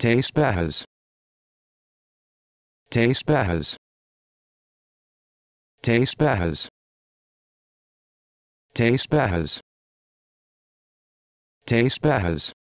Taste bahas. Taste bahas. Taste bahas. Taste bahas. Taste bahas.